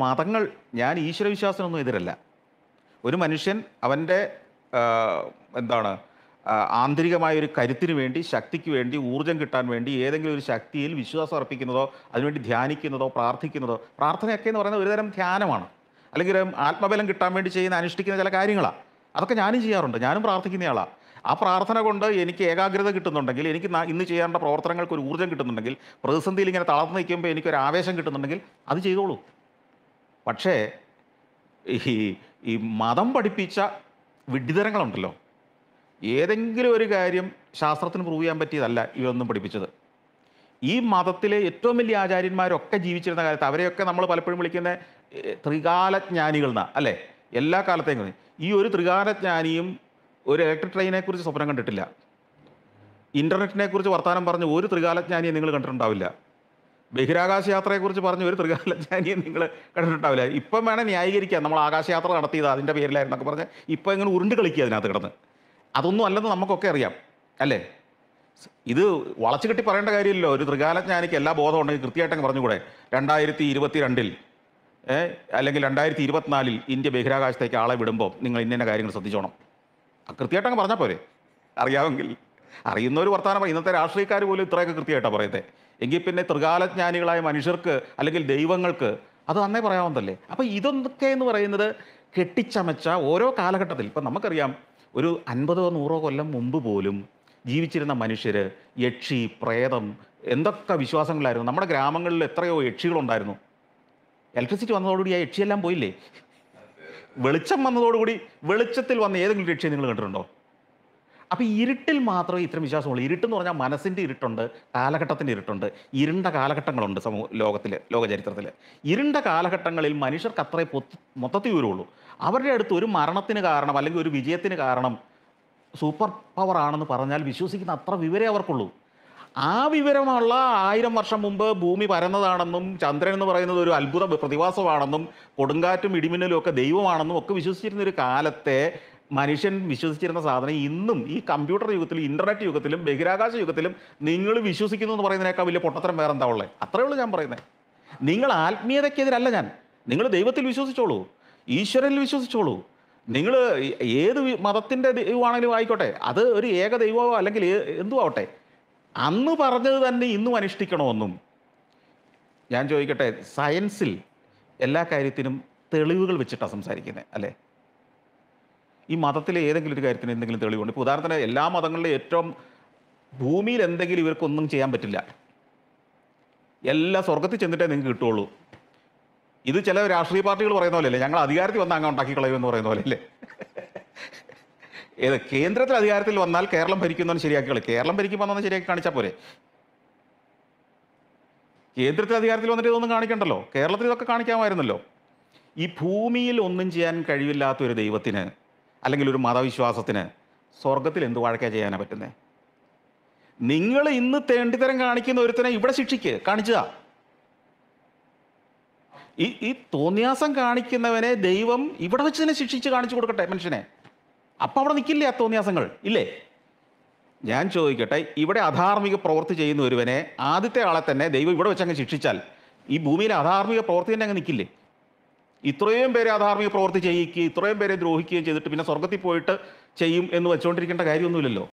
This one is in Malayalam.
മതങ്ങൾ ഞാൻ ഈശ്വരവിശ്വാസനൊന്നും എതിരല്ല ഒരു മനുഷ്യൻ അവൻ്റെ എന്താണ് ആന്തരികമായ ഒരു കരുത്തിന് വേണ്ടി ശക്തിക്ക് വേണ്ടി ഊർജം കിട്ടാൻ വേണ്ടി ഏതെങ്കിലും ഒരു ശക്തിയിൽ വിശ്വാസം അർപ്പിക്കുന്നതോ അതിനുവേണ്ടി ധ്യാനിക്കുന്നതോ പ്രാർത്ഥിക്കുന്നതോ പ്രാർത്ഥനയൊക്കെ എന്ന് പറയുന്നത് ഒരുതരം ധ്യാനമാണ് അല്ലെങ്കിൽ ആത്മബലം കിട്ടാൻ വേണ്ടി ചെയ്യുന്ന അനുഷ്ഠിക്കുന്ന ചില കാര്യങ്ങളാണ് അതൊക്കെ ഞാനും ചെയ്യാറുണ്ട് ഞാനും പ്രാർത്ഥിക്കുന്നയാളാണ് ആ പ്രാർത്ഥന കൊണ്ട് എനിക്ക് ഏകാഗ്രത കിട്ടുന്നുണ്ടെങ്കിൽ എനിക്ക് ഇന്ന് ചെയ്യേണ്ട പ്രവർത്തനങ്ങൾക്ക് ഒരു ഊർജ്ജം കിട്ടുന്നുണ്ടെങ്കിൽ പ്രതിസന്ധിയിൽ ഇങ്ങനെ തളർന്നു നിൽക്കുമ്പോൾ എനിക്കൊരു ആവേശം കിട്ടുന്നുണ്ടെങ്കിൽ അത് ചെയ്തോളൂ പക്ഷേ ഈ ഈ മതം പഠിപ്പിച്ച വിഡ്ഢിതരങ്ങളുണ്ടല്ലോ ഏതെങ്കിലും ഒരു കാര്യം ശാസ്ത്രത്തിന് പ്രൂവ് ചെയ്യാൻ പറ്റിയതല്ല ഇവരൊന്നും പഠിപ്പിച്ചത് ഈ മതത്തിലെ ഏറ്റവും വലിയ ആചാര്യന്മാരൊക്കെ ജീവിച്ചിരുന്ന കാലത്ത് അവരെയൊക്കെ നമ്മൾ പലപ്പോഴും വിളിക്കുന്ന ത്രികാലജ്ഞാനികൾ എന്നാണ് അല്ലേ എല്ലാ കാലത്തേക്കും ഈ ഒരു ത്രികാലജ്ഞാനിയും ഒരു ഇലക്ട്രിക് ട്രെയിനെക്കുറിച്ച് സ്വപ്നം കണ്ടിട്ടില്ല ഇൻ്റർനെറ്റിനെക്കുറിച്ച് വർത്തമാനം പറഞ്ഞ് ഒരു ത്രികാലജ്ഞാനിയെ നിങ്ങൾ കണ്ടിട്ടുണ്ടാവില്ല ബഹിരാകാശ യാത്രയെക്കുറിച്ച് പറഞ്ഞ ഒരു ത്രികാലജ്ഞാനിയെ നിങ്ങൾ കണ്ടിട്ടുണ്ടാവില്ല ഇപ്പം വേണം ന്യായീകരിക്കാൻ നമ്മൾ ആകാശയാത്ര നടത്തിയത് അതിൻ്റെ പേരിലായിരുന്നൊക്കെ പറഞ്ഞ് ഇപ്പം ഇങ്ങനെ ഉരുണ്ട് കളിക്കുക അതിനകത്ത് കിടന്ന് അതൊന്നും അല്ലെന്ന് നമുക്കൊക്കെ അറിയാം അല്ലേ ഇത് വളച്ചു കെട്ടി പറയേണ്ട കാര്യമില്ലല്ലോ ഒരു ത്രികാലജ്ഞാനിക്ക് എല്ലാ ബോധം ഉണ്ടെങ്കിൽ കൃത്യമായിട്ടങ്ങ് പറഞ്ഞുകൂടെ രണ്ടായിരത്തി ഇരുപത്തി രണ്ടിൽ അല്ലെങ്കിൽ രണ്ടായിരത്തി ഇരുപത്തിനാലിൽ ഇന്ത്യ ബഹിരാകാശത്തേക്ക് ആളെ വിടുമ്പോൾ നിങ്ങൾ ഇന്ന കാര്യങ്ങൾ ശ്രദ്ധിച്ചോണം കൃത്യമായിട്ടങ്ങ് പറഞ്ഞാൽ പോരെ അറിയാമെങ്കിൽ ഒരു വർത്തമാനം പറയും ഇന്നത്തെ രാഷ്ട്രീയക്കാർ പോലും ഇത്രയൊക്കെ കൃത്യമായിട്ടാണ് പറയത്തെ എങ്കിൽ പിന്നെ ത്രികാലജ്ഞാനികളായ മനുഷ്യർക്ക് അല്ലെങ്കിൽ ദൈവങ്ങൾക്ക് അത് അന്നേ പറയാവുന്നതല്ലേ അപ്പോൾ ഇതൊക്കെ എന്ന് പറയുന്നത് കെട്ടിച്ചമച്ച ഓരോ കാലഘട്ടത്തിൽ ഇപ്പം നമുക്കറിയാം ഒരു അൻപതോ നൂറോ കൊല്ലം മുമ്പ് പോലും ജീവിച്ചിരുന്ന മനുഷ്യർ യക്ഷി പ്രേതം എന്തൊക്കെ വിശ്വാസങ്ങളായിരുന്നു നമ്മുടെ ഗ്രാമങ്ങളിൽ എത്രയോ യക്ഷികളുണ്ടായിരുന്നു ഇലക്ട്രിസിറ്റി വന്നതോടുകൂടി ആ യക്ഷിയെല്ലാം പോയില്ലേ വെളിച്ചം വന്നതോടുകൂടി വെളിച്ചത്തിൽ വന്ന ഏതെങ്കിലും യക്ഷി നിങ്ങൾ കണ്ടിട്ടുണ്ടോ അപ്പോൾ ഇരുട്ടിൽ മാത്രമേ ഇത്തരം വിശ്വാസമുള്ളൂ ഇരുട്ടെന്ന് പറഞ്ഞാൽ മനസ്സിൻ്റെ ഇരുട്ടുണ്ട് കാലഘട്ടത്തിൻ്റെ ഇരുട്ടുണ്ട് ഇരുണ്ട കാലഘട്ടങ്ങളുണ്ട് സമൂഹ ലോകത്തിൽ ലോകചരിത്രത്തിൽ ഇരുണ്ട കാലഘട്ടങ്ങളിൽ മനുഷ്യർക്ക് അത്രേ മൊത്തത്തിൽ ഉയരുള്ളൂ അവരുടെ അടുത്ത് ഒരു മരണത്തിന് കാരണം അല്ലെങ്കിൽ ഒരു വിജയത്തിന് കാരണം സൂപ്പർ പവർ ആണെന്ന് പറഞ്ഞാൽ വിശ്വസിക്കുന്ന അത്ര വിവരേ അവർക്കുള്ളൂ ആ വിവരമുള്ള ആയിരം വർഷം മുമ്പ് ഭൂമി പരന്നതാണെന്നും ചന്ദ്രൻ എന്ന് പറയുന്നത് ഒരു അത്ഭുത പ്രതിഭാസമാണെന്നും കൊടുങ്കാറ്റും ഇടിമിന്നലും ഒക്കെ ദൈവമാണെന്നും ഒക്കെ വിശ്വസിച്ചിരുന്ന ഒരു കാലത്തെ മനുഷ്യൻ വിശ്വസിച്ചിരുന്ന സാധനം ഇന്നും ഈ കമ്പ്യൂട്ടർ യുഗത്തിലും ഇന്റർനെറ്റ് യുഗത്തിലും ബഹിരാകാശ യുഗത്തിലും നിങ്ങൾ വിശ്വസിക്കുന്നു എന്ന് പറയുന്നതിനേക്കാൾ വലിയ പൊട്ടത്തരം വേറെ എന്താ ഉള്ളത് അത്രേ ഉള്ളൂ ഞാൻ പറയുന്നത് നിങ്ങൾ ആത്മീയതയ്ക്കെതിരല്ല ഞാൻ നിങ്ങൾ ദൈവത്തിൽ വിശ്വസിച്ചോളൂ ഈശ്വരനിൽ വിശ്വസിച്ചോളൂ നിങ്ങൾ ഏത് മതത്തിൻ്റെ ദൈവമാണെങ്കിലും ആയിക്കോട്ടെ അത് ഒരു ഏക ദൈവമോ അല്ലെങ്കിൽ എന്തോ ആവട്ടെ അന്ന് പറഞ്ഞത് തന്നെ ഇന്നും അനുഷ്ഠിക്കണമെന്നും ഞാൻ ചോദിക്കട്ടെ സയൻസിൽ എല്ലാ കാര്യത്തിനും തെളിവുകൾ വെച്ചിട്ടാണ് സംസാരിക്കുന്നത് അല്ലേ ഈ മതത്തിലെ ഏതെങ്കിലും ഒരു കാര്യത്തിന് എന്തെങ്കിലും തെളിവുണ്ട് ഇപ്പോൾ ഉദാഹരണത്തിന് എല്ലാ മതങ്ങളിലും ഏറ്റവും ഭൂമിയിൽ എന്തെങ്കിലും ഇവർക്കൊന്നും ചെയ്യാൻ പറ്റില്ല എല്ലാ സ്വർഗത്തിൽ ചെന്നിട്ടേ നിങ്ങൾക്ക് കിട്ടുള്ളൂ ഇത് ചില രാഷ്ട്രീയ പാർട്ടികൾ പറയുന്ന പോലെയല്ലേ ഞങ്ങൾ അധികാരത്തിൽ വന്ന് അങ്ങ് ഉണ്ടാക്കി കളയുമെന്ന് പറയുന്ന അല്ലേ ഏത് കേന്ദ്രത്തിൽ അധികാരത്തിൽ വന്നാൽ കേരളം ഭരിക്കുന്നവന് ശരിയാക്കി കളി കേരളം ഭരിക്കുമ്പോൾ ശരിയാക്കി കാണിച്ചാൽ പോരെ കേന്ദ്രത്തിൽ അധികാരത്തിൽ വന്നിട്ട് ഇതൊന്നും കാണിക്കണ്ടല്ലോ കേരളത്തിൽ ഇതൊക്കെ കാണിക്കാമായിരുന്നല്ലോ ഈ ഭൂമിയിൽ ഒന്നും ചെയ്യാൻ കഴിവില്ലാത്തൊരു ദൈവത്തിന് അല്ലെങ്കിൽ ഒരു മതവിശ്വാസത്തിന് സ്വർഗത്തിൽ എന്ത് വഴക്കാ ചെയ്യാനാണ് പറ്റുന്നത് നിങ്ങൾ ഇന്ന് തേണ്ടിത്തരം കാണിക്കുന്ന ഒരുത്തനെ ഇവിടെ ശിക്ഷിക്ക് കാണിച്ചതാ ഈ ഈ തോന്നിയാസം കാണിക്കുന്നവനെ ദൈവം ഇവിടെ വെച്ച് തന്നെ ശിക്ഷിച്ച് കാണിച്ചു കൊടുക്കട്ടെ മനുഷ്യനെ അപ്പം അവിടെ നിൽക്കില്ലേ ആ തോന്നിയാസങ്ങൾ ഇല്ലേ ഞാൻ ചോദിക്കട്ടെ ഇവിടെ അധാർമിക പ്രവൃത്തി ചെയ്യുന്ന ഒരുവനെ ആദ്യത്തെ ആളെ തന്നെ ദൈവം ഇവിടെ വെച്ച് അങ്ങ് ശിക്ഷിച്ചാൽ ഈ ഭൂമിയിലെ അധാർമിക പ്രവൃത്തി തന്നെ അങ്ങ് നിൽക്കില്ലേ ഇത്രയും പേരെ അധാർമിക പ്രവൃത്തി ചെയ്യിക്കുകയും ഇത്രയും പേരെ ദ്രോഹിക്കുകയും ചെയ്തിട്ട് പിന്നെ സ്വർഗത്തിൽ പോയിട്ട് ചെയ്യും എന്ന് വെച്ചുകൊണ്ടിരിക്കേണ്ട കാര്യമൊന്നുമില്ലല്ലോ